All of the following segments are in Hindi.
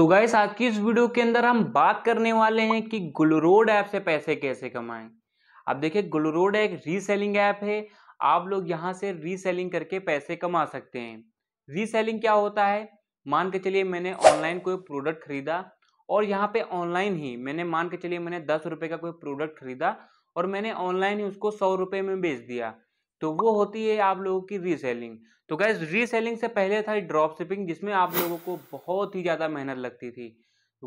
तो गाइस आज की इस वीडियो के अंदर हम बात करने वाले हैं कि ग्लोरोड ऐप से पैसे कैसे कमाएं आप देखिए ग्लोरोड एक रीसेलिंग ऐप है आप लोग यहाँ से रीसेलिंग करके पैसे कमा सकते हैं रीसेलिंग क्या होता है मान के चलिए मैंने ऑनलाइन कोई प्रोडक्ट खरीदा और यहाँ पे ऑनलाइन ही मैंने मान के चलिए मैंने दस रुपये का कोई प्रोडक्ट खरीदा और मैंने ऑनलाइन ही उसको सौ रुपये में बेच दिया तो वो होती है आप लोगों की रीसेलिंग तो गैस रीसेलिंग से पहले था ड्रॉप शिपिंग जिसमें आप लोगों को बहुत ही ज़्यादा मेहनत लगती थी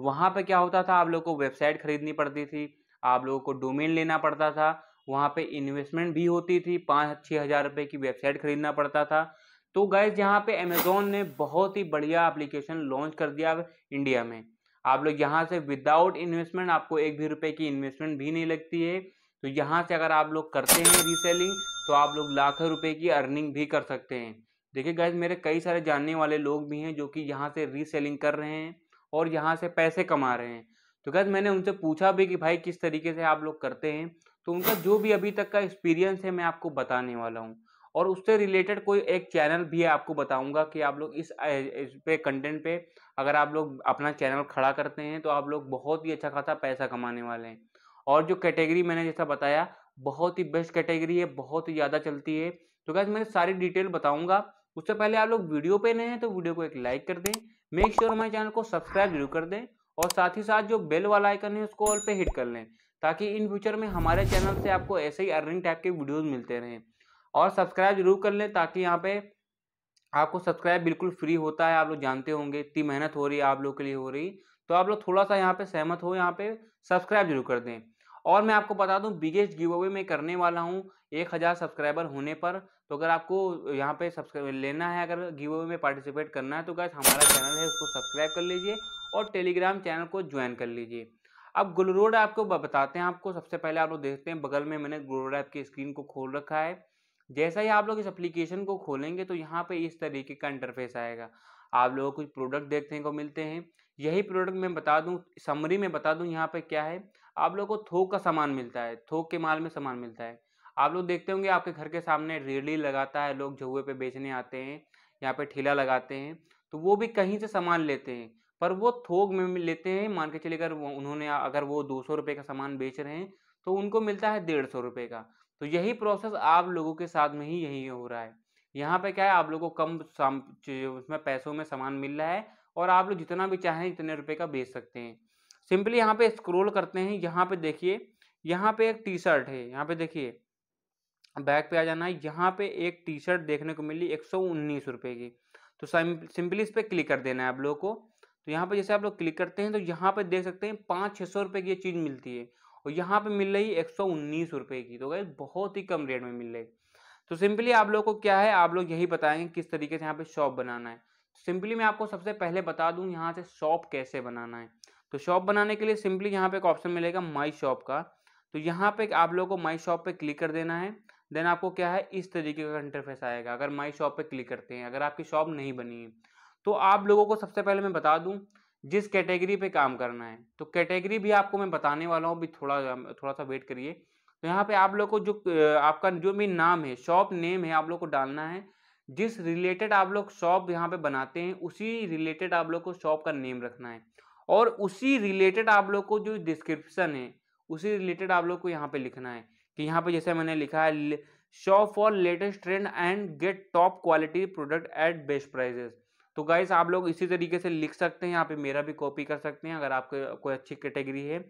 वहाँ पे क्या होता था आप लोगों को वेबसाइट खरीदनी पड़ती थी आप लोगों को डोमेन लेना पड़ता था वहाँ पे इन्वेस्टमेंट भी होती थी पाँच छः हज़ार रुपये की वेबसाइट खरीदना पड़ता था तो गैस यहाँ पर अमेजोन ने बहुत ही बढ़िया अप्लीकेशन लॉन्च कर दिया इंडिया में आप लोग यहाँ से विदाउट इन्वेस्टमेंट आपको एक भी रुपये की इन्वेस्टमेंट भी नहीं लगती है तो यहाँ से अगर आप लोग करते हैं रीसेलिंग तो आप लोग लाखों रुपए की अर्निंग भी कर सकते हैं देखिए गैस मेरे कई सारे जानने वाले लोग भी हैं जो कि यहाँ से रीसेलिंग कर रहे हैं और यहाँ से पैसे कमा रहे हैं तो गैस मैंने उनसे पूछा भी कि भाई किस तरीके से आप लोग करते हैं तो उनका जो भी अभी तक का एक्सपीरियंस है मैं आपको बताने वाला हूँ और उससे रिलेटेड कोई एक चैनल भी आपको बताऊंगा कि आप लोग इस, इस पे कंटेंट पे अगर आप लोग अपना चैनल खड़ा करते हैं तो आप लोग बहुत ही अच्छा खासा पैसा कमाने वाले हैं और जो कैटेगरी मैंने जैसा बताया बहुत ही बेस्ट कैटेगरी है बहुत ही ज़्यादा चलती है तो गैस मैं सारी डिटेल बताऊंगा उससे पहले आप लोग वीडियो पे नए हैं तो वीडियो को एक लाइक कर दें मेक श्योर हमारे चैनल को सब्सक्राइब जरूर कर दें और साथ ही साथ जो बेल वाला आइकन है उसको ऑल पे हिट कर लें ताकि इन फ्यूचर में हमारे चैनल से आपको ऐसे ही अर्निंग टाइप के वीडियोज़ मिलते रहें और सब्सक्राइब जरूर कर लें ताकि यहाँ पे आपको सब्सक्राइब बिल्कुल फ्री होता है आप लोग जानते होंगे इतनी मेहनत हो रही है आप लोग के लिए हो रही तो आप लोग थोड़ा सा यहाँ पे सहमत हो यहाँ पे सब्सक्राइब जरूर कर दें और मैं आपको बता दूं बिगेस्ट गिव अवे मैं करने वाला हूं एक हज़ार सब्सक्राइबर होने पर तो अगर आपको यहाँ पे सब्सक्राइब लेना है अगर गिव अवे में पार्टिसिपेट करना है तो गैस हमारा चैनल है उसको सब्सक्राइब कर लीजिए और टेलीग्राम चैनल को ज्वाइन कर लीजिए अब ग्लोरोड को बताते हैं आपको सबसे पहले आप लोग देखते हैं बगल में मैंने ग्लोरोड ऐप की स्क्रीन को खोल रखा है जैसा ही आप लोग इस एप्लीकेशन को खोलेंगे तो यहाँ पर इस तरीके का इंटरफेस आएगा आप लोगों को कुछ प्रोडक्ट देखने को मिलते हैं यही प्रोडक्ट मैं बता दूँ समरी में बता दूँ यहाँ पे क्या है आप लोग को थोक का सामान मिलता है थोक के माल में सामान मिलता है आप लोग देखते होंगे आपके घर के सामने रेड़ी लगाता है लोग झुए पे बेचने आते हैं यहाँ पे ठेला लगाते हैं तो वो भी कहीं से सामान लेते हैं पर वो थोक में लेते हैं मान के चले अगर उन्होंने अगर वो दो सौ का सामान बेच रहे हैं तो उनको मिलता है डेढ़ सौ का तो यही प्रोसेस आप लोगों के साथ में ही यही हो रहा है यहाँ पे क्या है आप लोगों को कम उसमें पैसों में सामान मिल रहा है और आप लोग जितना भी चाहें इतने रुपए का बेच सकते हैं सिंपली यहाँ पे स्क्रोल करते हैं यहाँ पे देखिए यहाँ पे एक टी शर्ट है यहाँ पे देखिए बैक पे आ जाना है यहाँ पे एक टी शर्ट देखने को मिली एक सौ उन्नीस रुपये की तो सिंपली इस पर क्लिक कर देना है आप लोग को तो यहाँ पे जैसे आप लोग क्लिक करते हैं तो यहाँ पे देख सकते हैं पाँच छः सौ रुपये की ये चीज़ मिलती है और यहाँ पे मिल रही है एक सौ उन्नीस रुपये की तो गई बहुत ही कम रेट में मिल रही तो सिंपली आप लोग को क्या है आप लोग यही बताएंगे किस तरीके से यहाँ पे शॉप बनाना है सिंपली मैं आपको सबसे पहले बता दूँ यहाँ से शॉप कैसे बनाना है तो शॉप बनाने के लिए सिंपली यहाँ पे एक ऑप्शन मिलेगा माई शॉप का तो यहाँ पे आप लोगों को माई शॉप पे क्लिक कर देना है देन आपको क्या है इस तरीके का इंटरफेस आएगा अगर माई शॉप पे क्लिक करते हैं अगर आपकी शॉप नहीं बनी है तो आप लोगों को सबसे पहले मैं बता दूँ जिस कैटेगरी पे काम करना है तो कैटेगरी भी आपको मैं बताने वाला हूँ भी थोड़ा थोड़ा सा वेट करिए तो यहाँ पे आप लोग को जो आपका जो भी नाम है शॉप नेम है आप लोग को डालना है जिस रिलेटेड आप लोग शॉप यहाँ पे बनाते हैं उसी रिलेटेड आप लोग को शॉप का नेम रखना है और उसी रिलेटेड आप लोग को जो डिस्क्रिप्शन है उसी रिलेटेड आप लोग को यहाँ पे लिखना है कि यहाँ पे जैसे मैंने लिखा है shop for latest trend and get top quality product at best prices तो गाइस आप लोग इसी तरीके से लिख सकते हैं यहाँ पे मेरा भी कॉपी कर सकते हैं अगर आपके कोई अच्छी कैटेगरी है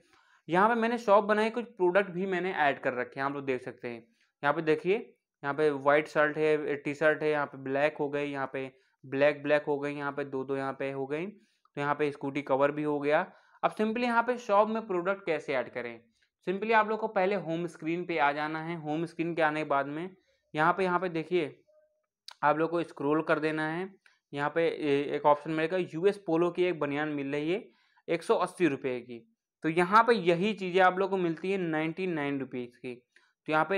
यहाँ पे मैंने शॉप बनाई कुछ प्रोडक्ट भी मैंने ऐड कर रखे हैं आप लोग देख सकते हैं यहाँ पे देखिए यहाँ पे व्हाइट शर्ट है टी शर्ट है यहाँ पे ब्लैक हो गई यहाँ पे ब्लैक ब्लैक हो गई यहाँ पे दो दो यहाँ पे हो गई तो यहाँ पे स्कूटी कवर भी हो गया अब सिंपली यहाँ पे शॉप में प्रोडक्ट कैसे ऐड करें सिंपली आप लोग को पहले होम स्क्रीन पे आ जाना है होम स्क्रीन के आने के बाद में यहाँ पे यहाँ पे देखिए आप लोग को स्क्रोल कर देना है यहाँ पे एक ऑप्शन मिलेगा यूएस पोलो की एक बनियान मिल रही है एक सौ अस्सी रुपये की तो यहाँ पे यही चीज़ें आप लोग को मिलती है नाइन्टी नाइन रुपीज़ की तो यहाँ पे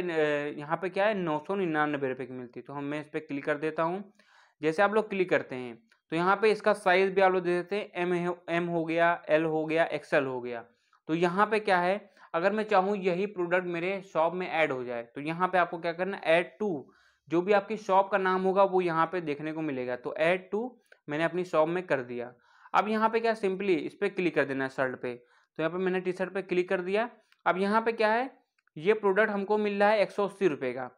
यहाँ पे क्या है नौ सौ निन्यानबे रुपये की मिलती है तो हम मैं इस पर क्लिक कर देता हूँ जैसे आप लोग क्लिक करते हैं तो यहाँ पे इसका साइज भी आप लोग दे देते हैं एम एम हो गया एल हो गया एक्सएल हो गया तो यहाँ पे क्या है अगर मैं चाहूँ यही प्रोडक्ट मेरे शॉप में ऐड हो जाए तो यहाँ पे आपको क्या करना ऐड टू जो भी आपकी शॉप का नाम होगा वो यहाँ पे देखने को मिलेगा तो ऐड टू मैंने अपनी शॉप में कर दिया अब यहाँ पे क्या सिंपली इस पर क्लिक कर देना है शर्ट पे तो यहाँ पे मैंने टी शर्ट पे क्लिक कर दिया अब यहाँ पे क्या है ये प्रोडक्ट हमको मिल रहा है एक सौ अस्सी रुपये का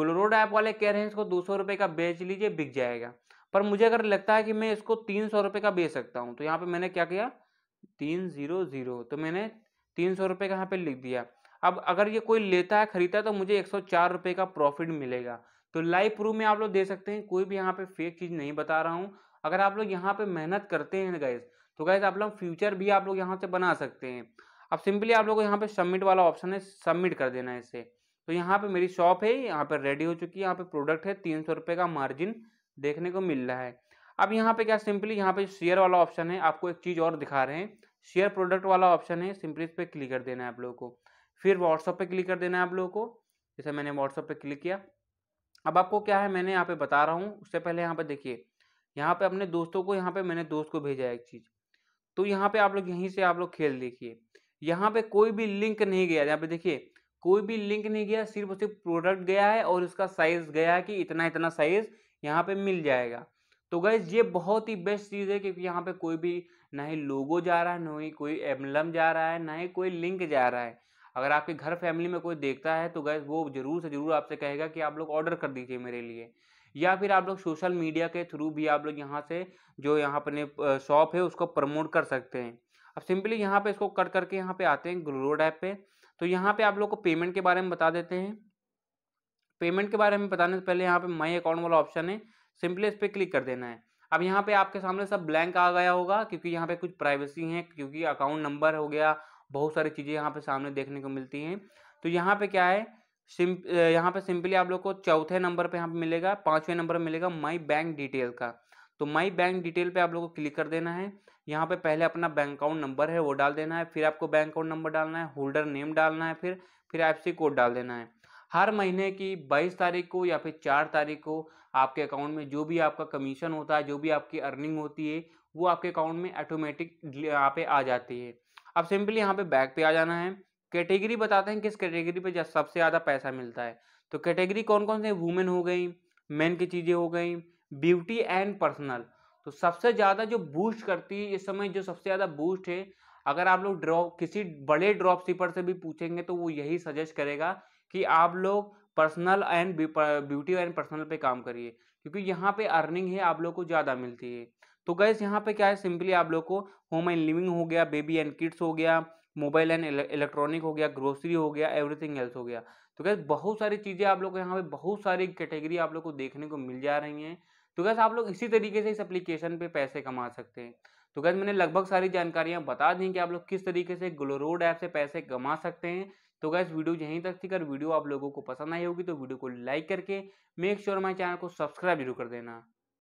ग्लोरोड ऐप वाले कह रहे हैं इसको दो सौ रुपये का बेच लीजिए बिक जाएगा पर मुझे अगर लगता है कि मैं इसको तीन सौ रुपये का बेच सकता हूँ तो यहाँ पे मैंने क्या किया तीन ज़ीरो ज़ीरो तो मैंने तीन सौ रुपये का यहाँ पे लिख दिया अब अगर ये कोई लेता है खरीदता है तो मुझे एक सौ चार रुपये का प्रॉफिट मिलेगा तो लाइव प्रूफ में आप लोग दे सकते हैं कोई भी यहाँ पे फेक चीज़ नहीं बता रहा हूँ अगर आप लोग यहाँ पे मेहनत करते हैं गैस तो गैस आप लोग फ्यूचर भी आप लोग यहाँ से बना सकते हैं अब सिंपली आप लोग को यहाँ पे सबमिट वाला ऑप्शन है सबमिट कर देना है इसे तो यहाँ पे मेरी शॉप है यहाँ पे रेडी हो चुकी है यहाँ पे प्रोडक्ट है तीन सौ रुपये का मार्जिन देखने को मिल रहा है अब यहाँ पे क्या सिंपली यहाँ पे शेयर वाला ऑप्शन है आपको एक चीज़ और दिखा रहे हैं शेयर प्रोडक्ट वाला ऑप्शन है सिंपली इस पर क्लिक कर देना है आप लोगों को फिर व्हाट्सअप पे क्लिक कर देना है आप लोगों को जैसे मैंने व्हाट्सअप पे क्लिक किया अब आपको क्या है मैंने यहाँ पे बता रहा हूँ उससे पहले यहाँ पे देखिए यहाँ पे अपने दोस्तों को यहाँ पे मैंने दोस्त को भेजा है एक चीज़ तो यहाँ पे आप लोग यहीं से आप लोग खेल देखिए यहाँ पे कोई भी लिंक नहीं गया यहाँ पे देखिए कोई भी लिंक नहीं गया सिर्फ सिर्फ प्रोडक्ट गया है और उसका साइज गया है कि इतना इतना साइज यहाँ पे मिल जाएगा तो गैस ये बहुत ही बेस्ट चीज़ है क्योंकि यहाँ पे कोई भी ना ही लोगो जा रहा है ना ही कोई एम्बलम जा रहा है ना ही कोई लिंक जा रहा है अगर आपके घर फैमिली में कोई देखता है तो गैस वो ज़रूर से ज़रूर आपसे कहेगा कि आप लोग ऑर्डर कर दीजिए मेरे लिए या फिर आप लोग सोशल मीडिया के थ्रू भी आप लोग यहाँ से जो यहाँ अपने शॉप है उसको प्रमोट कर सकते हैं अब सिंपली यहाँ पे इसको कट करके यहाँ पे आते हैं ग्लो रोड ऐप पे तो यहाँ पे आप लोग को पेमेंट के बारे में बता देते हैं पेमेंट के बारे में बताने से पहले यहाँ पे माई अकाउंट वाला ऑप्शन है सिंपली इस पर क्लिक कर देना है अब यहाँ पे आपके सामने सब ब्लैंक आ गया होगा क्योंकि यहाँ पे कुछ प्राइवेसी है क्योंकि अकाउंट नंबर हो गया बहुत सारी चीज़ें यहाँ पे सामने देखने को मिलती हैं तो यहाँ पे क्या है सिम यहाँ पे सिंपली आप लोग को चौथे नंबर पे यहाँ पे मिलेगा पाँचवें नंबर पर मिलेगा माई बैंक डिटेल का तो माई बैंक डिटेल पर आप लोग को क्लिक कर देना है यहाँ पर पहले अपना बैंक अकाउंट नंबर है वो डाल देना है फिर आपको बैंक अकाउंट नंबर डालना है होल्डर नेम डालना है फिर फिर आई कोड डाल देना है हर महीने की बाईस तारीख को या फिर चार तारीख को आपके अकाउंट में जो भी आपका कमीशन होता है जो भी आपकी अर्निंग होती है वो आपके अकाउंट में ऑटोमेटिक यहाँ पे आ जाती है अब सिंपली यहाँ पे बैक पे आ जाना है कैटेगरी बताते हैं किस कैटेगरी पे सबसे ज़्यादा पैसा मिलता है तो कैटेगरी कौन कौन से वुमेन हो गई मेन की चीज़ें हो गई ब्यूटी एंड पर्सनल तो सबसे ज़्यादा जो बूस्ट करती है इस समय जो सबसे ज़्यादा बूस्ट है अगर आप लोग ड्रॉप किसी बड़े ड्रॉप सीपर से भी पूछेंगे तो वो यही सजेस्ट करेगा कि आप लोग personal and beauty and personal पे काम करिए क्योंकि यहाँ पे अर्निंग है आप लोग को ज़्यादा मिलती है तो गैस यहाँ पे क्या है सिंपली आप लोग को होम एंड लिविंग हो गया बेबी एंड किड्स हो गया मोबाइल एंड इलेक्ट्रॉनिक हो गया ग्रोसरी हो गया एवरीथिंग एल्स हो गया तो गैस बहुत सारी चीज़ें आप लोग को यहाँ पे बहुत सारी कैटेगरी आप लोग को देखने को मिल जा रही हैं तो गैस आप लोग इसी तरीके से इस अप्लीकेशन पे पैसे कमा सकते हैं तो गैस मैंने लगभग सारी जानकारियाँ बता दी कि आप लोग किस तरीके से ग्लोरोड ऐप से पैसे कमा सकते हैं तो गैस वीडियो यहीं तक थी अगर वीडियो आप लोगों को पसंद आई होगी तो वीडियो को लाइक करके मेक श्योर माई चैनल को सब्सक्राइब जरूर कर देना